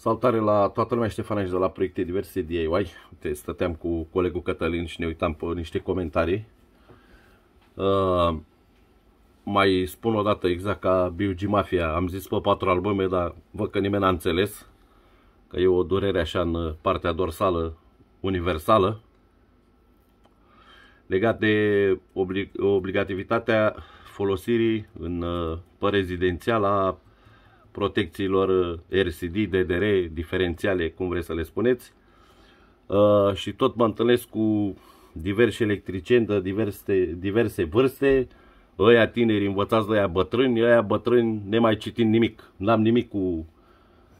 Salutare la toată lumea, Ștefan aici de la proiecte diverse DIY. Uite, stăteam cu colegul Cătălin și ne uitam pe niște comentarii. Uh, mai spun o dată exact ca BUG Mafia, am zis pe patru albume, dar văd că nimeni n-a înțeles. Că e o durere așa în partea dorsală universală. Legat de oblig obligativitatea folosirii în, uh, pe rezidențial a protecțiilor eh, RCD, DDR, diferențiale, cum vreți să le spuneți. Eh, și tot mă întâlnesc cu diversi electricieni de diverse, diverse vârste, ăia tineri învățați de ăia bătrâni, ăia bătrâni nemai citind nimic. N-am nimic cu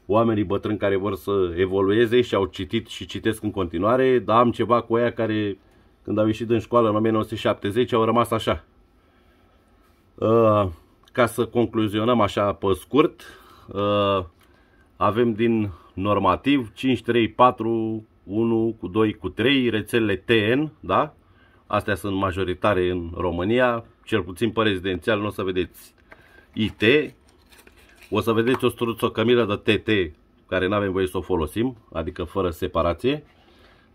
oamenii bătrâni care vor să evolueze și au citit și citesc în continuare, dar am ceva cu ăia care când au ieșit din școală în 1970 au rămas așa. Eh, ca să concluzionăm așa pe scurt, Uh, avem din normativ 5, 3, 4, 1 cu 2 cu 3 rețelele TN, da? Astea sunt majoritare în România, cel puțin pe rezidențial nu o să vedeți IT, o să vedeți o struță, cămilă de TT care nu avem voie să o folosim, adică fără separație,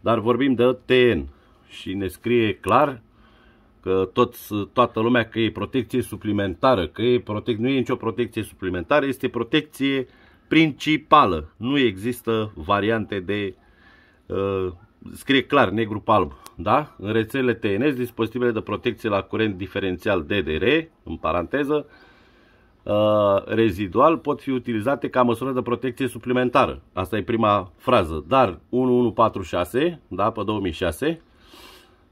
dar vorbim de TN și ne scrie clar că tot toată lumea că e protecție suplimentară, că e protec... nu e nicio protecție suplimentară, este protecție principală. Nu există variante de, uh, scrie clar, negru pe da? În rețelele TNS, dispozitivele de protecție la curent diferențial DDR, în paranteză, uh, rezidual, pot fi utilizate ca măsură de protecție suplimentară. Asta e prima frază. Dar 1146, da, pe 2006,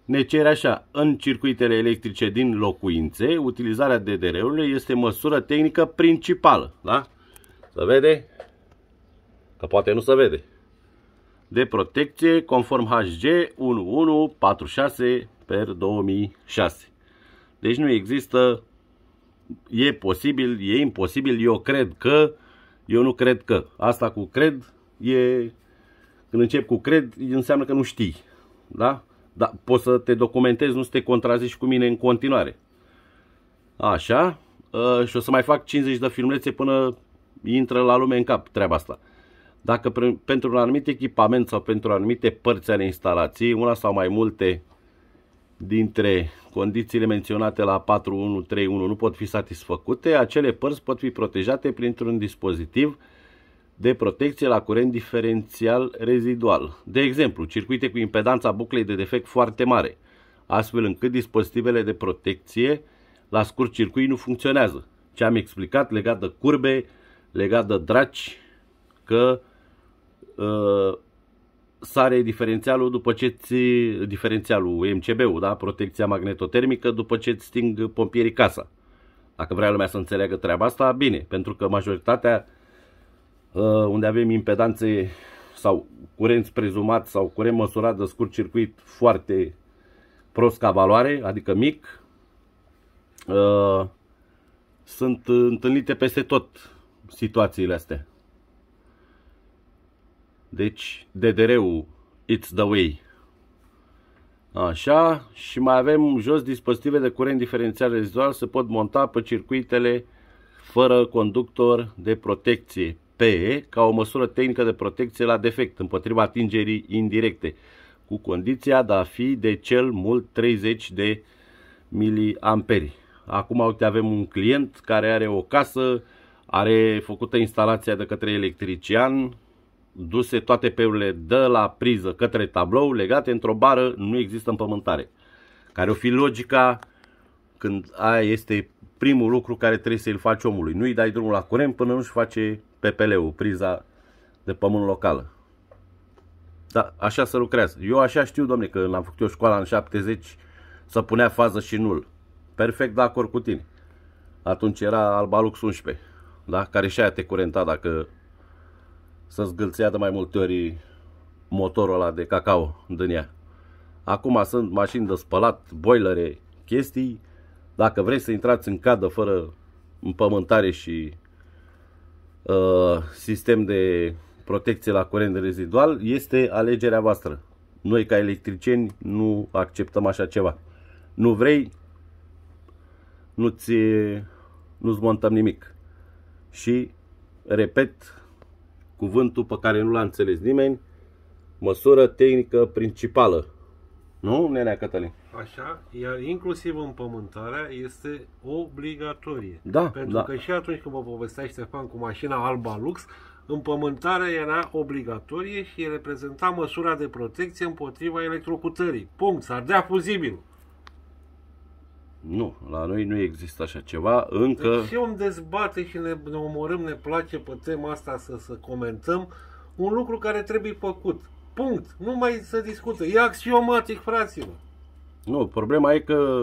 ne cere așa, în circuitele electrice din locuințe, utilizarea DDR-urilor este măsură tehnică principală, da? Să vede? Că poate nu se vede. De protecție conform HG 1146 per 2006. Deci nu există, e posibil, e imposibil, eu cred că, eu nu cred că. Asta cu cred e, când încep cu cred, înseamnă că nu știi, da? Dar poți să te documentezi, nu să te contrazici cu mine în continuare. Așa. Ă, și o să mai fac 50 de filmulețe până intră la lume în cap treaba asta. Dacă pentru un anumit echipament sau pentru anumite părți ale instalației, una sau mai multe dintre condițiile menționate la 4131 nu pot fi satisfăcute, acele părți pot fi protejate printr-un dispozitiv de protecție la curent diferențial rezidual. De exemplu, circuite cu impedanța buclei de defect foarte mare, astfel încât dispozitivele de protecție la scurt circuit nu funcționează. Ce am explicat legat de curbe, legat de draci, că uh, sare diferențialul după ce ți diferențialul MCB-ul, da, protecția magnetotermică după ce ți sting pompierii casa. Dacă vrea lumea să înțeleagă treaba asta, bine, pentru că majoritatea Uh, unde avem impedanțe sau curent prezumat sau curent măsurat de scurt circuit foarte prost ca valoare, adică mic, uh, sunt întâlnite peste tot situațiile astea. Deci, DDR-ul, it's the way. Așa, și mai avem jos dispozitive de curent diferențial rezidual, se pot monta pe circuitele fără conductor de protecție, PE ca o măsură tehnică de protecție la defect împotriva atingerii indirecte, cu condiția de a fi de cel mult 30 de miliamperi. Acum uite, avem un client care are o casă, are făcută instalația de către electrician, duse toate peurile de la priză către tablou, legate într-o bară, nu există împământare. Care o fi logica când aia este primul lucru care trebuie să-l faci omului. Nu-i dai drumul la curent până nu-și face PPL-ul, priza de pământ locală. Da, așa se lucrează. Eu așa știu, domne, că l-am făcut eu școala în 70, să punea fază și nul. Perfect de acord cu tine. Atunci era Lux 11, da? care și aia te curenta dacă să zgâlțea de mai multe ori motorul ăla de cacao din ea. Acum sunt mașini de spălat, boilere, chestii. Dacă vrei să intrați în cadă fără împământare și Uh, sistem de protecție la curent rezidual este alegerea voastră. Noi ca electricieni nu acceptăm așa ceva. Nu vrei, nu-ți nu-ți montăm nimic. Și, repet, cuvântul pe care nu l-a înțeles nimeni, măsură tehnică principală. Nu, nenea Cătălin? Așa, iar inclusiv împământarea este obligatorie. Da, Pentru da. că și atunci când vă povestea Ștefan cu mașina Alba Lux, împământarea era obligatorie și reprezenta măsura de protecție împotriva electrocutării. Punct, s-ar dea fuzibil. Nu, la noi nu există așa ceva, încă... Deci și om dezbate și ne, ne omorâm, ne place pe tema asta să, să comentăm un lucru care trebuie făcut. Punct. Nu mai se discută. E axiomatic, fraților. Nu, problema e că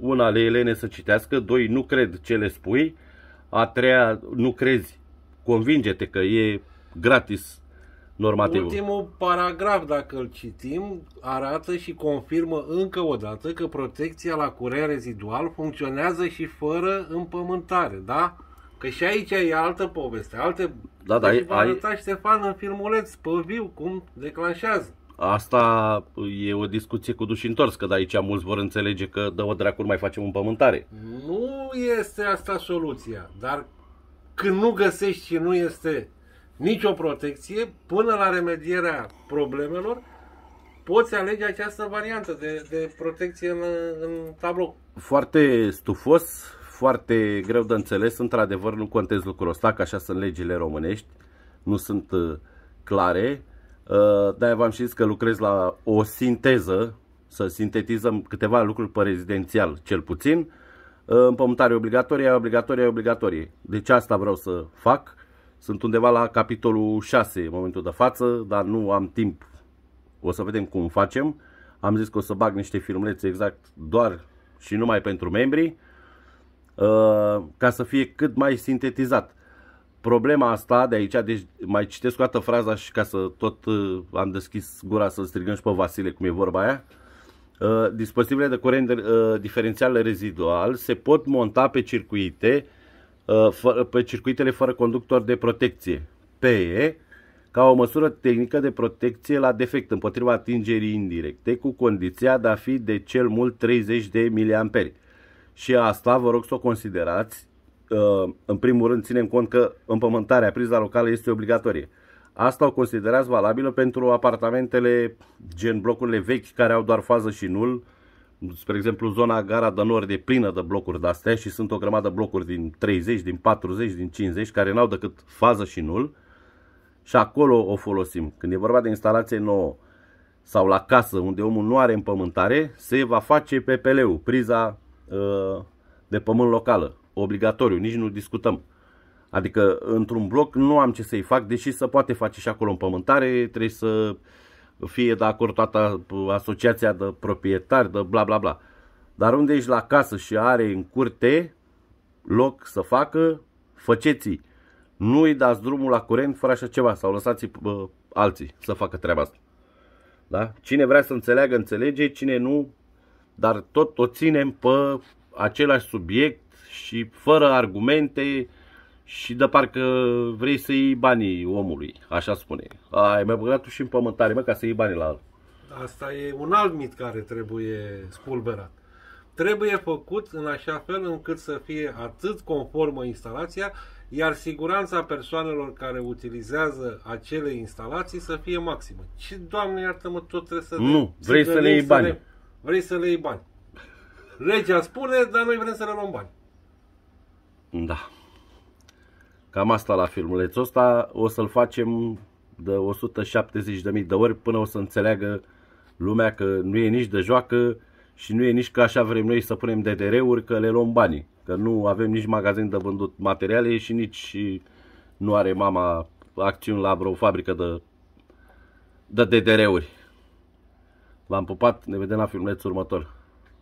una le elene să citească, doi nu cred ce le spui, a treia nu crezi, convinge-te că e gratis normativul. Ultimul paragraf, dacă îl citim, arată și confirmă încă o dată că protecția la curent rezidual funcționează și fără împământare, da? Că și aici e altă poveste, alte... Da, da, deci ai... Ștefan în filmuleț, pe viu, cum declanșează. Asta e o discuție cu duși întors, că de aici mulți vor înțelege că dă o dracu, mai facem un pământare. Nu este asta soluția, dar când nu găsești și nu este nicio protecție, până la remedierea problemelor, poți alege această variantă de, de protecție în, în tablou. Foarte stufos, foarte greu de înțeles, într-adevăr nu contez lucrul ăsta, că așa sunt legile românești, nu sunt uh, clare, Uh, de v-am zis că lucrez la o sinteză, să sintetizăm câteva lucruri pe rezidențial, cel puțin. Uh, Împământare obligatorie, obligatorie, obligatorie. Deci asta vreau să fac. Sunt undeva la capitolul 6 în momentul de față, dar nu am timp. O să vedem cum facem. Am zis că o să bag niște filmulețe exact doar și numai pentru membrii, uh, ca să fie cât mai sintetizat problema asta de aici, deci mai citesc o dată fraza și ca să tot uh, am deschis gura să strigăm și pe Vasile cum e vorba aia. Uh, dispozitivele de curent de, uh, diferențial rezidual se pot monta pe circuite uh, fă, pe circuitele fără conductor de protecție, PE, ca o măsură tehnică de protecție la defect împotriva atingerii indirecte, cu condiția de a fi de cel mult 30 de miliamperi. Și asta vă rog să o considerați în primul rând, ținem cont că împământarea, priza locală este obligatorie. Asta o considerați valabilă pentru apartamentele gen blocurile vechi care au doar fază și nul, spre exemplu zona Gara de Nord e plină de blocuri de-astea și sunt o grămadă blocuri din 30, din 40, din 50 care n-au decât fază și nul și acolo o folosim. Când e vorba de instalație nouă sau la casă unde omul nu are împământare, se va face PPL-ul, priza uh, de pământ locală obligatoriu, nici nu discutăm. Adică într-un bloc nu am ce să-i fac, deși se poate face și acolo împământare, trebuie să fie de acord toată asociația de proprietari, de bla bla bla. Dar unde ești la casă și are în curte loc să facă, făceți Nu îi dați drumul la curent fără așa ceva sau lăsați bă, uh, alții să facă treaba asta. Da? Cine vrea să înțeleagă, înțelege, cine nu, dar tot o ținem pe același subiect, și fără argumente și de parcă vrei să iei banii omului, așa spune. Ai mai băgat și în pământare, mă, ca să iei banii la el. Asta e un alt mit care trebuie spulberat. Trebuie făcut în așa fel încât să fie atât conformă instalația, iar siguranța persoanelor care utilizează acele instalații să fie maximă. Și, Doamne, iartă-mă, tot trebuie să... Nu, vrei să le iei bani. Vrei să le iei bani. Legea spune, dar noi vrem să le luăm bani. Da. Cam asta la filmulețul ăsta. O să-l facem de 170.000 de ori până o să înțeleagă lumea că nu e nici de joacă și nu e nici că așa vrem noi să punem DDR-uri, că le luăm banii. Că nu avem nici magazin de vândut materiale și nici nu are mama acțiuni la vreo fabrică de, de DDR-uri. V-am pupat, ne vedem la filmulețul următor.